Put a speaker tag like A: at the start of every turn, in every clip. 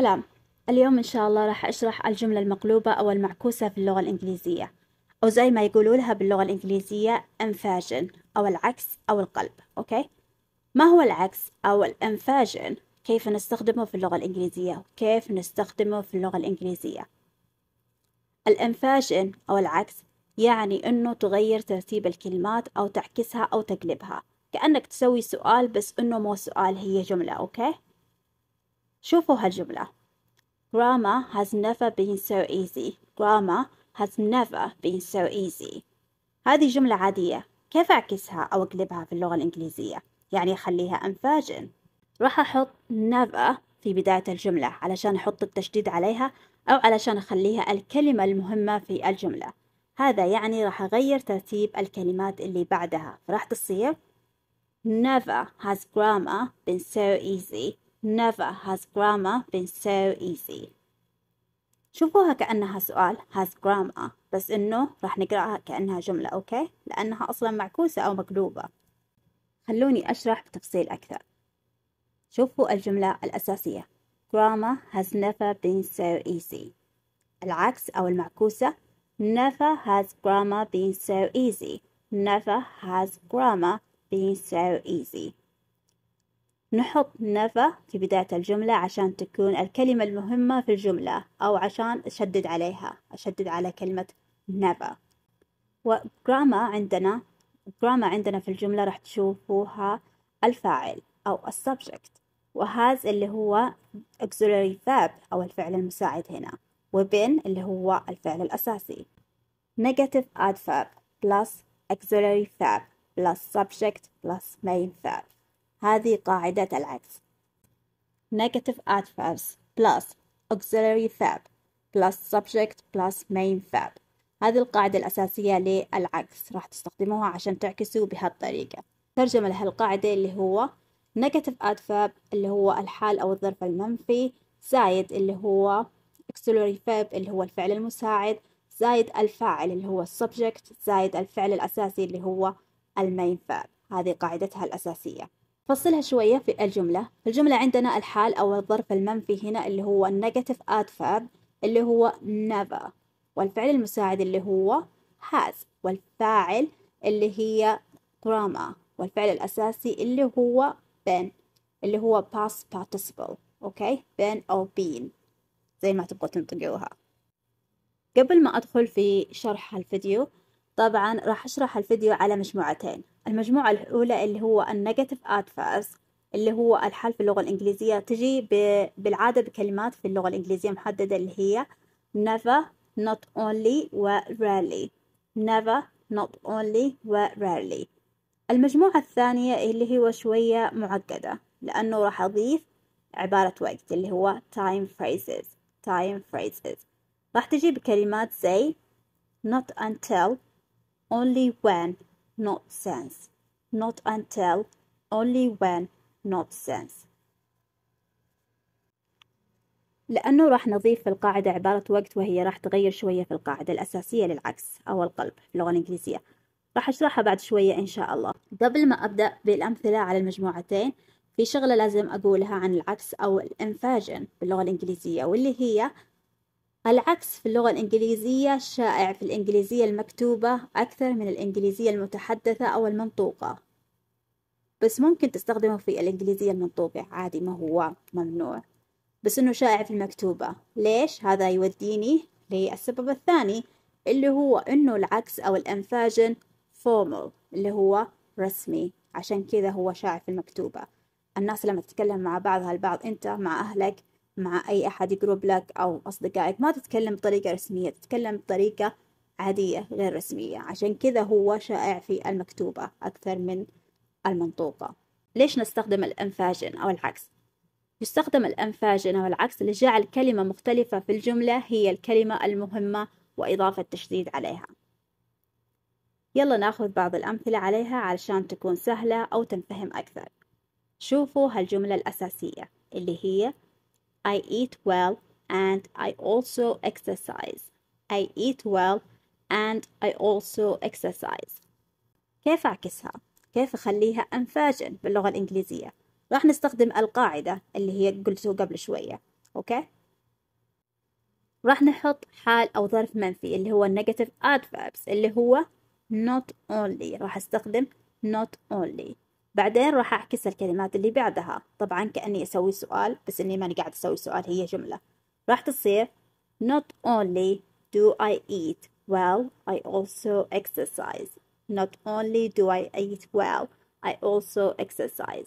A: سلام اليوم إن شاء الله راح أشرح الجملة المقلوبة أو المعكوسة في اللغة الإنجليزية أو زي ما يقولوا لها باللغة الإنجليزية انفاجن أو العكس أو القلب أوكي ما هو العكس أو الانفاجن كيف نستخدمه في اللغة الإنجليزية وكيف نستخدمه في اللغة الإنجليزية الانفاجن أو العكس يعني أنه تغير ترتيب الكلمات أو تعكسها أو تقلبها كأنك تسوي سؤال بس أنه مو سؤال هي جملة أوكي شوفوا هالجملة Grammar has never been so easy Grammar has never been so easy هذه جملة عادية كيف أعكسها أو أقلبها في اللغة الإنجليزية؟ يعني أخليها أنفاجن راح أحط never في بداية الجملة علشان أحط التشديد عليها أو علشان أخليها الكلمة المهمة في الجملة هذا يعني راح أغير ترتيب الكلمات اللي بعدها راح تصير Never has grammar been so easy Never has grammar been so easy. شوفوها كأنها سؤال has grammar بس إنه راح نقرأها كأنها جملة أوكي لأنها أصلا معكوسة أو مقلوبة خلوني أشرح بتفصيل أكثر شوفوا الجملة الأساسية grammar has never been so easy العكس أو المعكوسة never has grammar been so easy never has grammar been so easy نحط نفى في بداية الجملة عشان تكون الكلمة المهمة في الجملة أو عشان أشدد عليها أشدد على كلمة نفى وجراما عندنا جراما عندنا في الجملة راح تشوفوها الفاعل أو السبجكت وهاز اللي هو auxiliary verb أو الفعل المساعد هنا وبين اللي هو الفعل الأساسي negative adverb plus auxiliary verb plus subject plus main verb هذه قاعدة العكس negative adverbs plus auxiliary verb plus subject plus main verb هذه القاعدة الأساسية للعكس راح تستخدموها عشان تعكسوا بهالطريقة ترجمة لهالقاعدة اللي هو negative adverb اللي هو الحال أو الظرف المنفي زايد اللي هو auxiliary verb اللي هو الفعل المساعد زايد الفاعل اللي هو السبجكت زايد الفعل الأساسي اللي هو المين verb هذه قاعدتها الأساسية فصلها شوية في الجملة الجملة عندنا الحال أو الظرف المنفي هنا اللي هو النيجاتيف adverb اللي هو never والفعل المساعد اللي هو has والفاعل اللي هي grammar والفعل الأساسي اللي هو been اللي هو past participle أوكي been أو been زي ما تبغوا تنطقوها قبل ما أدخل في شرح الفيديو طبعا راح أشرح الفيديو على مجموعتين المجموعة الأولى اللي هو النيجاتيف أدفاس اللي هو الحال في اللغة الإنجليزية تجي ب... بالعادة بكلمات في اللغة الإنجليزية محددة اللي هي never not only و rarely never not only و rarely المجموعة الثانية اللي هو شوية معقدة لأنه راح أضيف عبارة وقت اللي هو time phrases time phrases راح تجي بكلمات زي not until only when not since not until only when not since لأنه راح نضيف في القاعدة عبارة وقت وهي راح تغير شوية في القاعدة الأساسية للعكس أو القلب في اللغة الإنجليزية راح أشرحها بعد شوية إن شاء الله قبل ما أبدأ بالأمثلة على المجموعتين في شغلة لازم أقولها عن العكس أو الإنفاجن باللغة الإنجليزية واللي هي العكس في اللغة الإنجليزية شائع في الإنجليزية المكتوبة أكثر من الإنجليزية المتحدثة أو المنطوقة بس ممكن تستخدمه في الإنجليزية المنطوقة عادي ما هو ممنوع بس إنه شائع في المكتوبة ليش؟ هذا يوديني للسبب الثاني اللي هو إنه العكس أو الأنفاجن formal اللي هو رسمي عشان كذا هو شائع في المكتوبة الناس لما تتكلم مع بعضها البعض أنت مع أهلك مع أي أحد يقرب لك أو أصدقائك ما تتكلم بطريقة رسمية تتكلم بطريقة عادية غير رسمية عشان كذا هو شائع في المكتوبة أكثر من المنطوقة ليش نستخدم الأنفاجن أو العكس؟ يستخدم الأنفاجن أو العكس لجعل كلمة مختلفة في الجملة هي الكلمة المهمة وإضافة تشديد عليها يلا ناخذ بعض الأمثلة عليها علشان تكون سهلة أو تنفهم أكثر شوفوا هالجملة الأساسية اللي هي I eat well and I also exercise I eat well and I also exercise كيف أعكسها؟ كيف أخليها أنفاجن باللغة الإنجليزية؟ راح نستخدم القاعدة اللي هي قلته قبل شوية أوكي؟ راح نحط حال أو ظرف منفي اللي هو negative adverbs اللي هو not only راح استخدم not only بعدين راح أعكس الكلمات اللي بعدها طبعا كأني أسوي سؤال بس إني ماني قاعد أسوي سؤال هي جملة راح تصير Not only do I eat well I also exercise Not only do I eat well I also exercise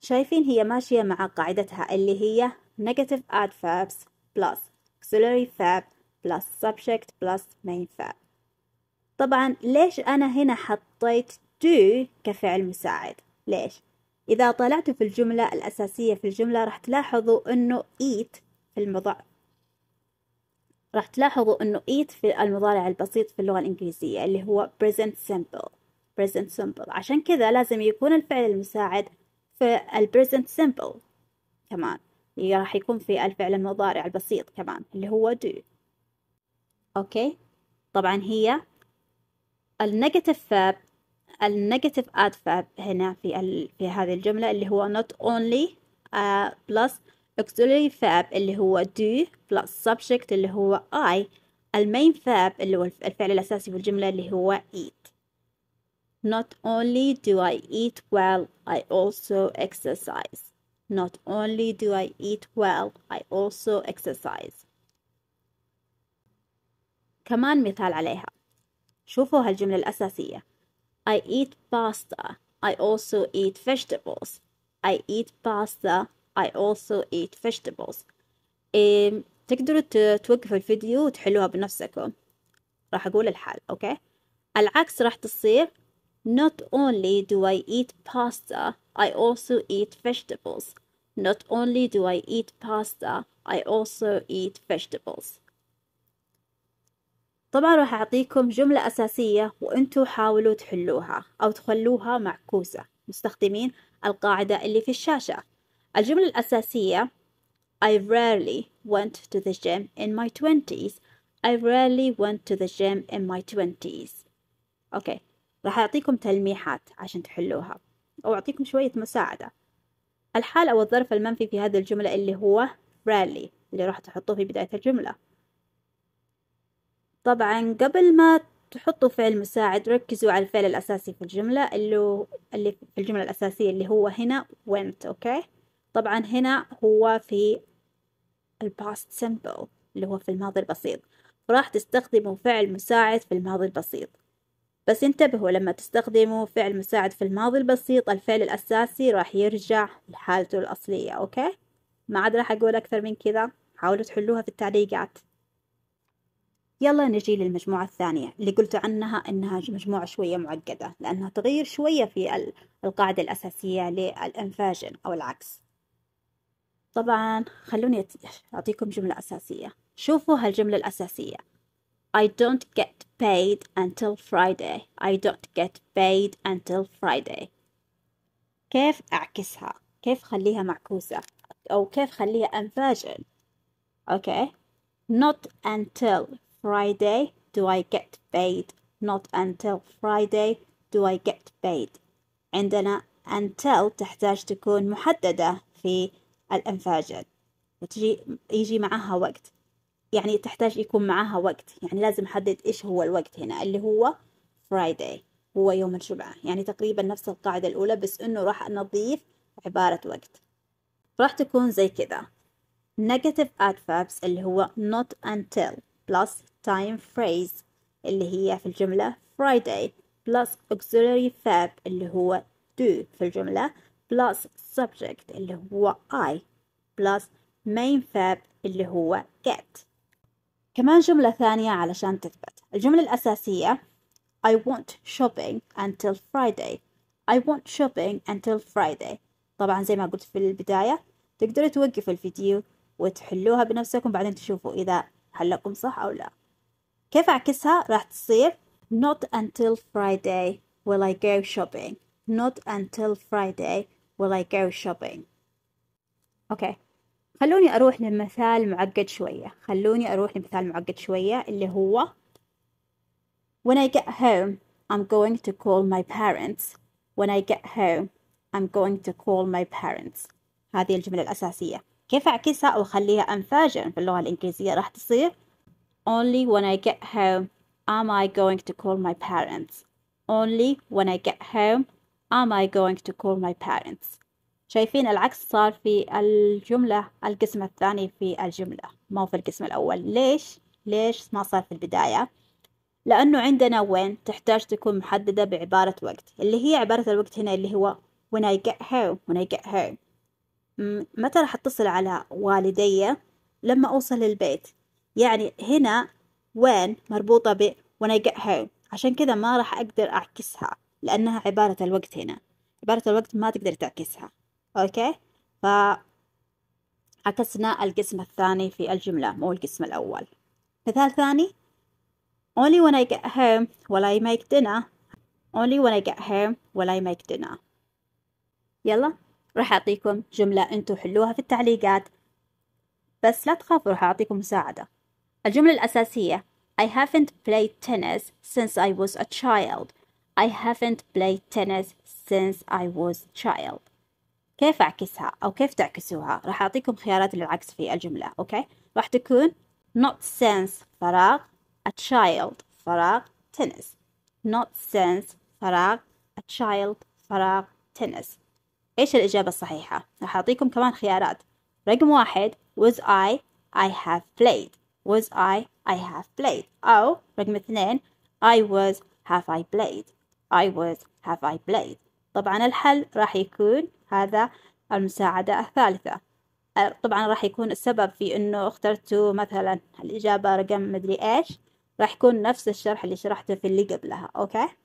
A: شايفين هي ماشية مع قاعدتها اللي هي negative adverbs plus auxiliary verb plus subject plus main verb طبعا ليش أنا هنا حطيت do كفعل مساعد ليش؟ إذا طلعتوا في الجملة الأساسية في الجملة راح تلاحظوا أنه eat في المضارع راح تلاحظوا أنه eat في المضارع البسيط في اللغة الإنجليزية اللي هو present simple present simple عشان كذا لازم يكون الفعل المساعد في ال present simple كمان اللي يعني راح يكون في الفعل المضارع البسيط كمان اللي هو do أوكي طبعا هي النيجاتيف verb النيجاتيف ادفاب هنا في ال... في هذه الجملة اللي هو not only uh, plus auxiliary verb اللي هو do plus subject اللي هو I المين verb اللي هو الفعل الأساسي في الجملة اللي هو eat Not only do I eat well I also exercise Not only do I eat well I also exercise كمان مثال عليها شوفوا هالجملة الأساسية I eat pasta. I also eat vegetables. I eat pasta. I also eat vegetables. Um, تقدروا توقف الفيديو وتحلوها بنفسكم راح أقول الحل. أوكي العكس راح تصير Not only do I eat pasta, I also eat vegetables. Not only do I eat pasta, I also eat vegetables. طبعا راح أعطيكم جملة أساسية وأنتوا حاولوا تحلوها أو تخلوها معكوسة مستخدمين القاعدة اللي في الشاشة الجملة الأساسية I rarely went to the gym in my twenties I rarely went to the gym in my twenties أوكي راح أعطيكم تلميحات عشان تحلوها أو أعطيكم شوية مساعدة الحال أو الظرف المنفي في هذه الجملة اللي هو rarely اللي راح تحطوه في بداية الجملة طبعا قبل ما تحطوا فعل مساعد ركزوا على الفعل الأساسي في الجملة اللي, اللي في الجملة الأساسية اللي هو هنا went أوكي طبعا هنا هو في الباست simple اللي هو في الماضي البسيط راح تستخدموا فعل مساعد في الماضي البسيط بس انتبهوا لما تستخدموا فعل مساعد في الماضي البسيط الفعل الأساسي راح يرجع لحالته الأصلية أوكي ما عاد راح أقول أكثر من كذا حاولوا تحلوها في التعليقات يلا نجي للمجموعة الثانية اللي قلت عنها أنها مجموعة شوية معقدة لأنها تغير شوية في القاعدة الأساسية للإنفاجن أو العكس طبعا خلوني أعطيكم جملة أساسية شوفوا هالجملة الأساسية I don't get paid until Friday I don't get paid until Friday كيف أعكسها كيف خليها معكوسة أو كيف خليها أنفاجن أوكي okay. not until Friday do I get paid not until Friday do I get paid عندنا until تحتاج تكون محددة في الانفاجات تجي يجي معها وقت يعني تحتاج يكون معها وقت يعني لازم أحدد إيش هو الوقت هنا اللي هو Friday هو يوم الجمعة يعني تقريبا نفس القاعدة الأولى بس إنه راح نضيف عبارة وقت راح تكون زي كذا negative adverbs اللي هو not until plus time phrase اللي هي في الجملة Friday plus auxiliary verb اللي هو do في الجملة plus subject اللي هو I plus main verb اللي هو get كمان جملة ثانية علشان تثبت الجملة الأساسية I want shopping until Friday I want shopping until Friday طبعا زي ما قلت في البداية تقدروا توقفوا الفيديو وتحلوها بنفسكم بعدين تشوفوا إذا حلكم صح أو لا كيف أعكسها راح تصير not until Friday will I go shopping not until Friday will I go shopping أوكي خلوني أروح لمثال معقد شوية خلوني أروح لمثال معقد شوية اللي هو When I get home I'm going to call my parents When I get home I'm going to call my parents هذه الجملة الأساسية كيف أعكسها أو أخليها أنفاجن باللغة الإنجليزية راح تصير Only when I get home am I going to call my parents. Only when I get home am I going to call my parents. شايفين العكس صار في الجملة القسم الثاني في الجملة مو في القسم الأول ليش؟ ليش ما صار في البداية؟ لأنه عندنا وين تحتاج تكون محددة بعبارة وقت اللي هي عبارة الوقت هنا اللي هو when I get home when I get home متى راح أتصل على والدي لما أوصل البيت يعني هنا وين مربوطة ب when I get home عشان كذا ما راح أقدر أعكسها لأنها عبارة الوقت هنا عبارة الوقت ما تقدر تعكسها أوكي ف عكسنا القسم الثاني في الجملة مو القسم الأول مثال ثاني Only when I get home will I make dinner Only when I get home will I make dinner يلا راح أعطيكم جملة أنتوا حلوها في التعليقات بس لا تخافوا راح أعطيكم مساعدة الجملة الأساسية I haven't played tennis since I was a child I haven't played tennis since I was a child كيف أعكسها أو كيف تعكسوها راح أعطيكم خيارات للعكس في الجملة أوكي راح تكون not since فراغ a child فراغ tennis not since فراغ a child فراغ tennis إيش الإجابة الصحيحة راح أعطيكم كمان خيارات رقم واحد was I I have played was I I have played أو oh, رقم اثنين I was have I played I was have I played طبعا الحل راح يكون هذا المساعدة الثالثة أه، طبعا راح يكون السبب في انه اخترتوا مثلا الإجابة رقم مدري ايش راح يكون نفس الشرح اللي شرحته في اللي قبلها اوكي